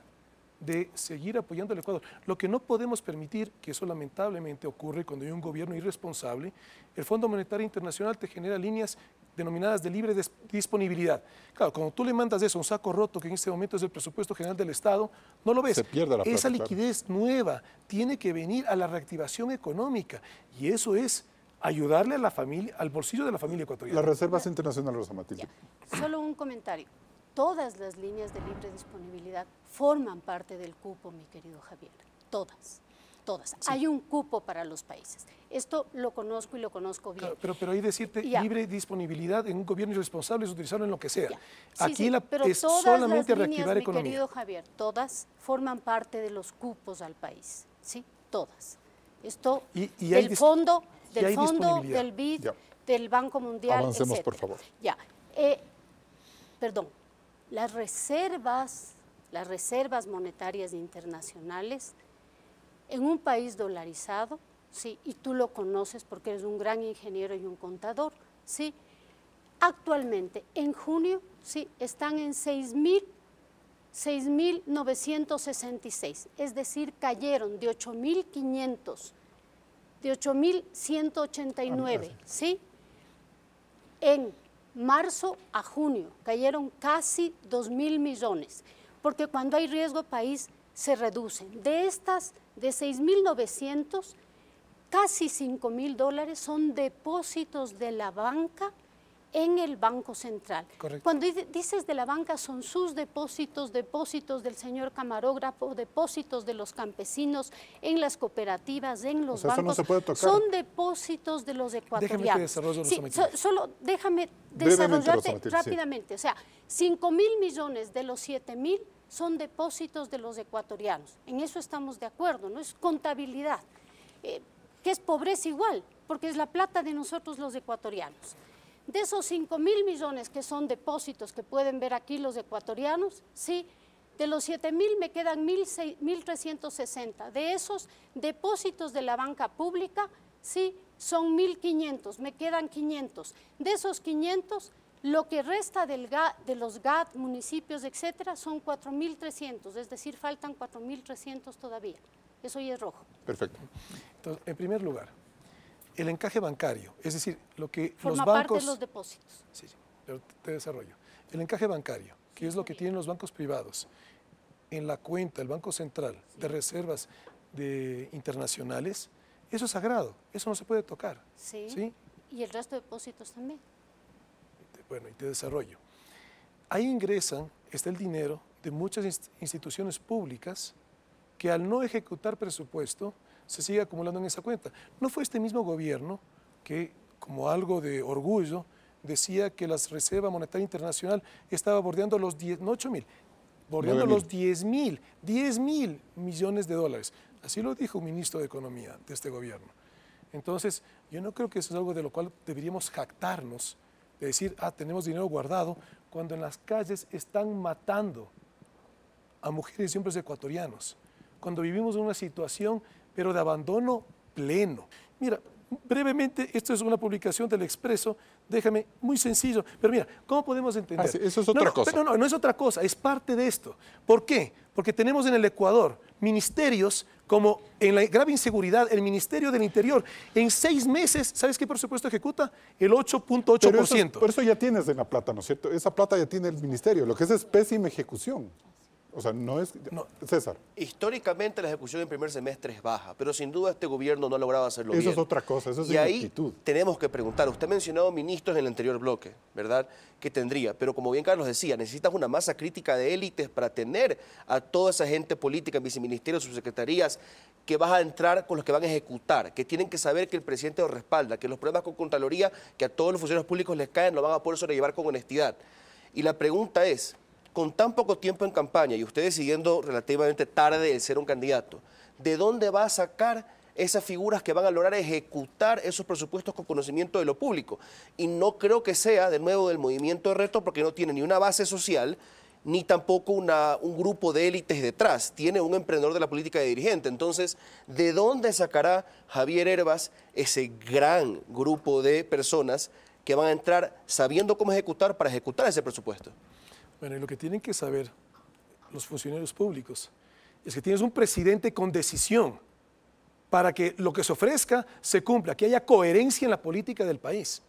S3: de seguir apoyando al Ecuador. Lo que no podemos permitir, que eso lamentablemente ocurre cuando hay un gobierno irresponsable, el Fondo Monetario Internacional te genera líneas denominadas de libre disponibilidad. Claro, cuando tú le mandas eso a un saco roto, que en este momento es el presupuesto general del Estado, no lo ves. Se pierde la plata, Esa liquidez nueva tiene que venir a la reactivación económica y eso es ayudarle a la familia, al bolsillo de la familia ecuatoriana. Las reservas internacionales, Rosa Matilde.
S4: Solo un comentario. Todas las líneas de libre disponibilidad forman parte del cupo, mi querido Javier. Todas, todas. Hay un cupo para los países. Esto lo conozco y lo conozco bien.
S3: pero, pero hay decirte libre disponibilidad en un gobierno irresponsable es utilizarlo en lo que sea. Aquí la, pero es todas solamente las mi querido
S4: Javier, todas forman parte de los cupos al país, ¿sí? Todas. Esto del fondo, del fondo, del BID, del Banco Mundial, Avancemos, por favor. Ya. Eh, perdón, las reservas, las reservas monetarias internacionales en un país dolarizado ¿sí? y tú lo conoces porque eres un gran ingeniero y un contador. ¿sí? Actualmente, en junio, ¿sí? están en 6.966, es decir, cayeron de 8.500, de 8.189, ah, ¿sí? En marzo a junio cayeron casi 2.000 millones, porque cuando hay riesgo país se reducen. De estas, de 6.900, casi 5 mil dólares son depósitos de la banca en el Banco Central. Cuando dices de la banca son sus depósitos, depósitos del señor camarógrafo, depósitos de los campesinos, en las cooperativas, en los bancos. no se puede tocar. Son depósitos de los ecuatorianos. Déjame sí, solo déjame desarrollarte rápidamente. O sea, 5 mil millones de los 7 mil son depósitos de los ecuatorianos. En eso estamos de acuerdo, ¿no? Es contabilidad. Eh, que es pobreza igual, porque es la plata de nosotros los ecuatorianos. De esos 5 mil millones que son depósitos que pueden ver aquí los ecuatorianos, sí, de los 7 mil me quedan 1.360. De esos depósitos de la banca pública, sí, son 1.500, me quedan 500. De esos 500, lo que resta de los GAT, municipios, etcétera, son 4.300, es decir, faltan 4.300 todavía. Eso ya es rojo.
S3: Perfecto en primer lugar, el encaje bancario, es decir, lo que los bancos... Parte de los
S4: depósitos.
S3: Sí, pero te desarrollo. El encaje bancario, que es lo que tienen los bancos privados en la cuenta del Banco Central de reservas de internacionales, eso es sagrado, eso no se puede tocar.
S4: ¿sí? Y el resto de depósitos también.
S3: Bueno, y te desarrollo. Ahí ingresan, está el dinero de muchas instituciones públicas que al no ejecutar presupuesto se sigue acumulando en esa cuenta. No fue este mismo gobierno que, como algo de orgullo, decía que la Reserva Monetaria Internacional estaba bordeando los 10, mil, bordeando los 10 mil, 10 mil millones de dólares. Así lo dijo un ministro de Economía de este gobierno. Entonces, yo no creo que eso es algo de lo cual deberíamos jactarnos, de decir, ah, tenemos dinero guardado, cuando en las calles están matando a mujeres y hombres ecuatorianos, cuando vivimos en una situación pero de abandono pleno. Mira, brevemente, esto es una publicación del Expreso, déjame, muy sencillo, pero mira, ¿cómo podemos entender? Ah, eso es otra no, cosa. No, no, no es otra cosa, es parte de esto. ¿Por qué? Porque tenemos en el Ecuador ministerios como en la grave inseguridad, el Ministerio del Interior, en seis meses, ¿sabes qué presupuesto ejecuta? El 8.8%. Pero eso,
S1: por eso ya tienes en la plata, ¿no es cierto? Esa plata ya tiene el Ministerio, lo que es es pésima ejecución. O sea, no es...
S5: César. Históricamente la ejecución en primer semestre es baja, pero sin duda este gobierno no ha logrado hacerlo bien. Eso es otra cosa, eso es Y ahí tenemos que preguntar. Usted ha mencionado ministros en el anterior bloque, ¿verdad? Que tendría, pero como bien Carlos decía, necesitas una masa crítica de élites para tener a toda esa gente política, viceministerios, subsecretarías, que vas a entrar con los que van a ejecutar, que tienen que saber que el presidente los respalda, que los problemas con Contraloría, que a todos los funcionarios públicos les caen, lo van a poder sobrellevar con honestidad. Y la pregunta es, con tan poco tiempo en campaña y ustedes siguiendo relativamente tarde el ser un candidato, ¿de dónde va a sacar esas figuras que van a lograr ejecutar esos presupuestos con conocimiento de lo público? Y no creo que sea de nuevo del movimiento de reto porque no tiene ni una base social ni tampoco un grupo de élites detrás. Tiene un emprendedor de la política de dirigente. Entonces, ¿de dónde sacará Javier Herbas ese gran grupo de personas que van a entrar sabiendo cómo ejecutar para ejecutar ese presupuesto?
S3: Bueno, y lo que tienen que saber los funcionarios públicos es que tienes un presidente con decisión para que lo que se ofrezca se cumpla, que haya coherencia en la política del país.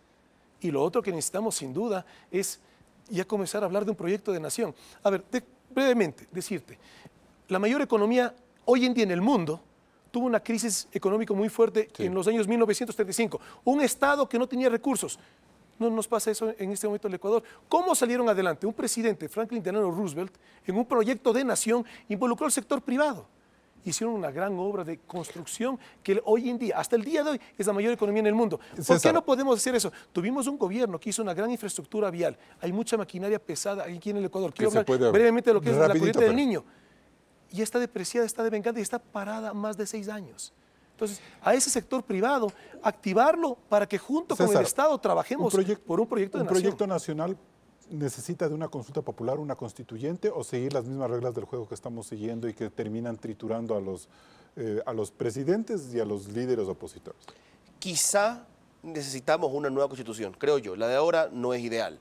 S3: Y lo otro que necesitamos sin duda es ya comenzar a hablar de un proyecto de nación. A ver, brevemente, decirte, la mayor economía hoy en día en el mundo tuvo una crisis económica muy fuerte en los años 1935. Un Estado que no tenía recursos no nos pasa eso en este momento en el Ecuador. ¿Cómo salieron adelante? Un presidente, Franklin Delano Roosevelt, en un proyecto de nación, involucró al sector privado. Hicieron una gran obra de construcción que hoy en día, hasta el día de hoy, es la mayor economía en el mundo. ¿Por qué no podemos hacer eso? Tuvimos un gobierno que hizo una gran infraestructura vial. Hay mucha maquinaria pesada aquí en el Ecuador. Quiero hablar brevemente lo que es la corriente del niño. Y está depreciada, está devengada y está parada más de seis años. Entonces, a ese sector privado, activarlo para que junto con el Estado trabajemos por un proyecto de un proyecto
S1: nacional necesita de una consulta popular, una constituyente o seguir las mismas reglas del juego que estamos siguiendo y que terminan triturando a los, eh, a los presidentes y a los líderes opositores?
S5: Quizá necesitamos una nueva constitución, creo yo. La de ahora no es ideal.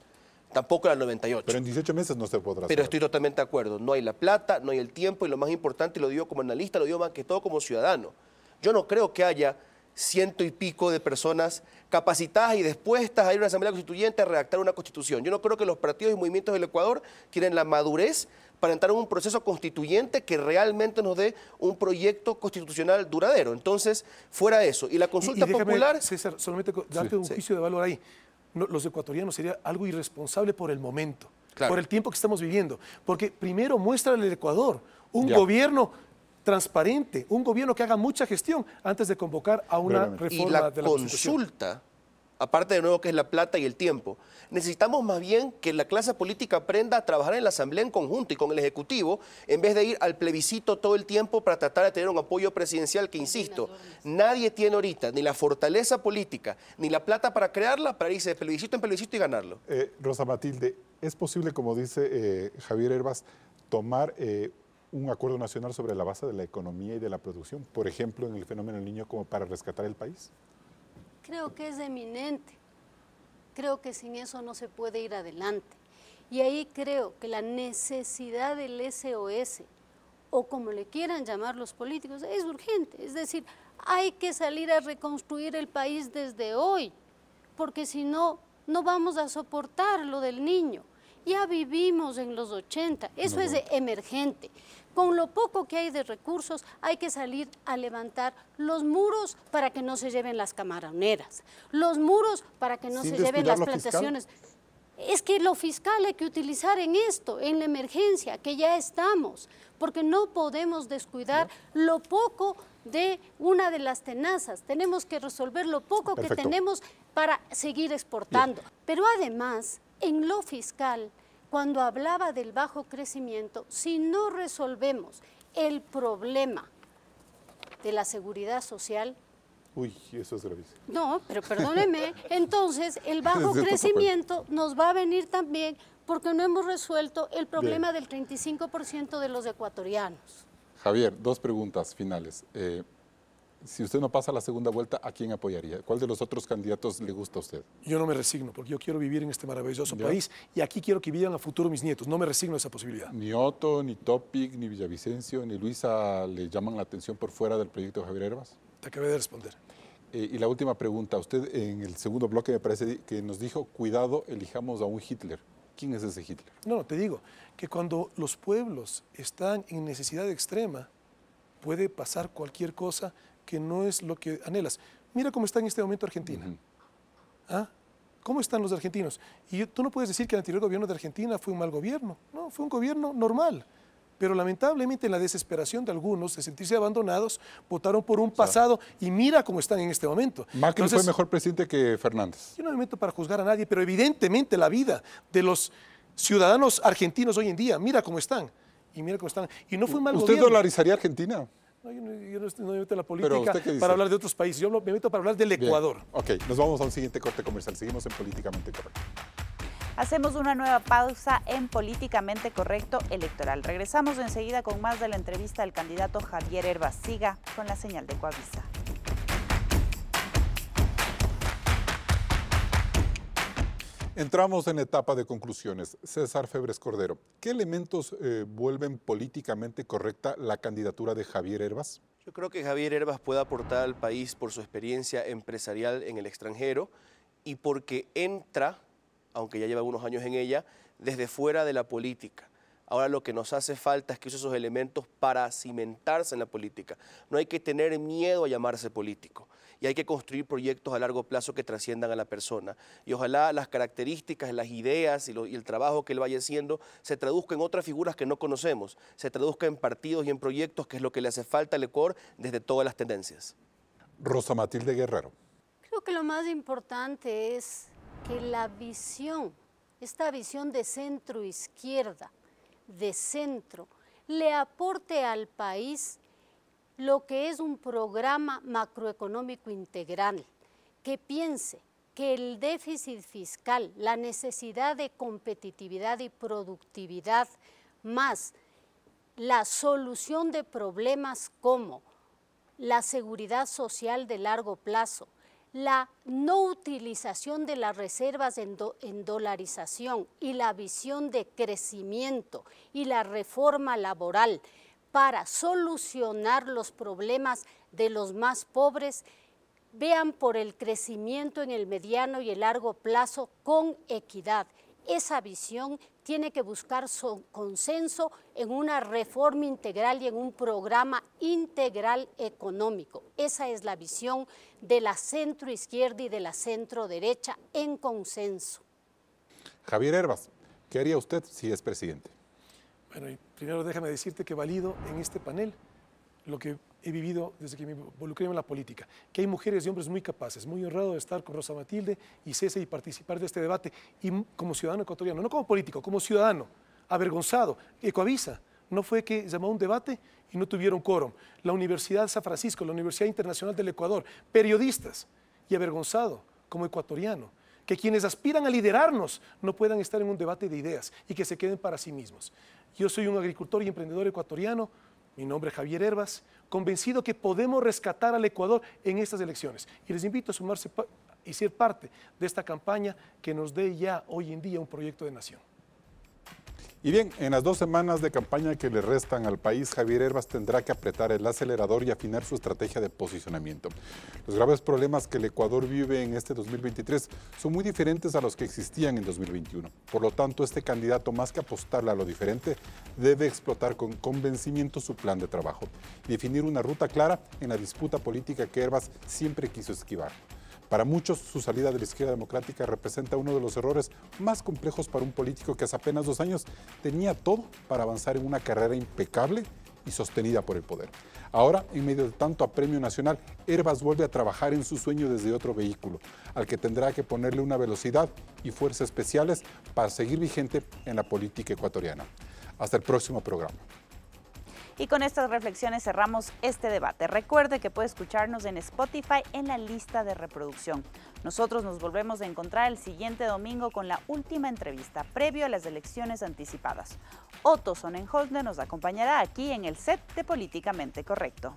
S5: Tampoco la 98. Pero en 18 meses no se podrá. hacer. Pero estoy totalmente de acuerdo. No hay la plata, no hay el tiempo y lo más importante, lo digo como analista, lo digo más que todo como ciudadano. Yo no creo que haya ciento y pico de personas capacitadas y dispuestas a ir a una asamblea constituyente a redactar una constitución. Yo no creo que los partidos y movimientos del Ecuador quieren la madurez para entrar en un proceso constituyente que realmente nos dé un proyecto constitucional duradero. Entonces, fuera eso. Y la consulta popular...
S3: César, solamente darte un juicio de valor ahí. los ecuatorianos sería algo irresponsable por el momento, por el tiempo que estamos viviendo. Porque primero muestra el Ecuador, un gobierno transparente, un gobierno que haga mucha gestión antes de convocar a una reforma y la la consulta.
S5: Aparte de nuevo que es la plata y el tiempo. Necesitamos más bien que la clase política aprenda a trabajar en la Asamblea en conjunto y con el Ejecutivo, en vez de ir al plebiscito todo el tiempo para tratar de tener un apoyo presidencial que, insisto, nadie tiene ahorita, ni la fortaleza política, ni la plata para crearla, para irse de plebiscito en plebiscito y ganarlo.
S1: Eh, Rosa Matilde, ¿es posible, como dice eh, Javier Herbas, tomar eh, un acuerdo nacional sobre la base de la economía y de la producción, por ejemplo, en el fenómeno del niño como para rescatar el país?
S4: Creo que es eminente. Creo que sin eso no se puede ir adelante. Y ahí creo que la necesidad del SOS, o como le quieran llamar los políticos, es urgente. Es decir, hay que salir a reconstruir el país desde hoy, porque si no, no vamos a soportar lo del niño. Ya vivimos en los 80, eso es emergente con lo poco que hay de recursos, hay que salir a levantar los muros para que no se lleven las camaroneras, los muros para que no se lleven las plantaciones. Es que lo fiscal hay que utilizar en esto, en la emergencia, que ya estamos, porque no podemos descuidar lo poco de una de las tenazas. Tenemos que resolver lo poco que tenemos para seguir exportando. Pero además, en lo fiscal, cuando hablaba del bajo crecimiento, si no resolvemos el problema de la seguridad social,
S1: Uy, eso es gravísimo.
S4: No, pero perdóneme. Entonces, el bajo crecimiento nos va a venir también porque no hemos resuelto el problema del 35% de los ecuatorianos.
S1: Javier, dos preguntas finales. Eh, si usted no pasa la segunda vuelta, ¿a quién apoyaría? ¿Cuál de los otros candidatos le gusta a usted?
S3: Yo no me resigno, porque yo quiero vivir en este maravilloso país y aquí quiero que vivan a futuro mis nietos. No me resigno a esa posibilidad.
S1: Ni Otto, ni Topic, ni Villavicencio, ni Luisa le llaman la atención por fuera del proyecto de Javier Herbas.
S3: Te acabé de responder.
S1: Eh, y la última pregunta. Usted en el segundo bloque me parece que nos dijo, cuidado, elijamos a un Hitler.
S3: ¿Quién es ese Hitler? No, te digo que cuando los pueblos están en necesidad extrema, puede pasar cualquier cosa que no es lo que anhelas. Mira cómo está en este momento Argentina. ¿Ah? ¿Cómo están los argentinos? Y tú no puedes decir que el anterior gobierno de Argentina fue un mal gobierno. No, fue un gobierno normal. Pero lamentablemente en la desesperación de algunos de sentirse abandonados, votaron por un pasado y mira cómo están en este momento. Macri fue
S1: mejor presidente que Fernández.
S3: Yo no me meto para juzgar a nadie, pero evidentemente la vida de los ciudadanos argentinos hoy en día, mira cómo están. Y mira cómo están. Y no fue un mal ¿Usted dolarizaría Argentina? yo, no, me la política para hablar de otros países, yo me meto para hablar del
S1: Ecuador. Ok, nos vamos a un siguiente corte comercial, seguimos en Políticamente Correcto.
S3: Hacemos una
S2: nueva pausa en Políticamente Correcto Electoral. Regresamos enseguida con más de la entrevista del candidato Javier Herba Siga con la señal de Coavisa.
S1: Entramos en etapa de conclusiones. César Febres Cordero, ¿qué elementos eh, vuelven políticamente correcta la candidatura de Javier Herbas?
S5: Yo creo que Javier Herbas puede aportar al país por su experiencia empresarial en el extranjero y porque entra, aunque ya lleva unos años en ella, desde fuera de la política. Ahora lo que nos hace falta es que use esos elementos para cimentarse en la política. No hay que tener miedo a llamarse político y hay que construir proyectos a largo plazo que trasciendan a la persona. Y ojalá las características, las ideas y, el trabajo que él vaya haciendo se traduzca en otras figuras que no conocemos, se traduzca en partidos y en proyectos, que es lo que le hace falta al ECOR desde todas las tendencias. Rosa Matilde Guerrero.
S4: Creo que lo más importante es que la visión, esta visión de centro izquierda, de centro, le aporte al país lo que es un programa macroeconómico integral que piense que el déficit fiscal, la necesidad de competitividad y productividad, más la solución de problemas como la seguridad social de largo plazo, la no utilización de las reservas en, dolarización y la visión de crecimiento y la reforma laboral para solucionar los problemas de los más pobres, vean por el crecimiento en el mediano y el largo plazo con equidad. Esa visión tiene que buscar su consenso en una reforma integral y en un programa integral económico. Esa es la visión de la centro izquierda y de la centro derecha en consenso.
S1: Javier Herbas, ¿qué haría usted si es presidente?
S3: Bueno, primero déjame decirte que valido en este panel lo que he vivido desde que me involucré en la política, que hay mujeres y hombres muy capaces, muy honrado de estar con Rosa Matilde y César y participar de este debate, y como ciudadano ecuatoriano, no como político, como ciudadano, avergonzado, ecoavisa, no fue que llamó a un debate y no tuvieron quórum, la Universidad de San Francisco, la Universidad Internacional del Ecuador, periodistas, y avergonzado como ecuatoriano, que quienes aspiran a liderarnos no puedan estar en un debate de ideas y que se queden para sí mismos. Yo soy un agricultor y emprendedor ecuatoriano. Mi nombre es Javier Herbas, convencido que podemos rescatar al Ecuador en estas elecciones. Y les invito a sumarse y ser parte de esta campaña que nos dé ya hoy en día un proyecto de nación.
S1: Y bien, en las dos semanas de campaña que le restan al país, Javier Herbas tendrá que apretar el acelerador y afinar su estrategia de posicionamiento. Los graves problemas que el Ecuador vive en este 2023 son muy diferentes a los que existían en 2021. Por lo tanto, este candidato, más que apostarle a lo diferente, debe explotar con convencimiento su plan de trabajo y definir una ruta clara en la disputa política que Herbas siempre quiso esquivar. Para muchos, su salida de la izquierda democrática representa uno de los errores más complejos para un político que hace apenas dos años tenía todo para avanzar en una carrera impecable y sostenida por el poder. Ahora, en medio de tanto apremio nacional, Herbas vuelve a trabajar en su sueño desde otro vehículo, al que tendrá que ponerle una velocidad y fuerzas especiales para seguir vigente en la política ecuatoriana. Hasta el próximo programa.
S2: Y con estas reflexiones cerramos este debate. Recuerde que puede escucharnos en Spotify en la lista de reproducción. Nosotros nos volvemos a encontrar el siguiente domingo con la última entrevista previo a las elecciones anticipadas. Otto Sonnenholder nos acompañará aquí en el set de Políticamente Correcto.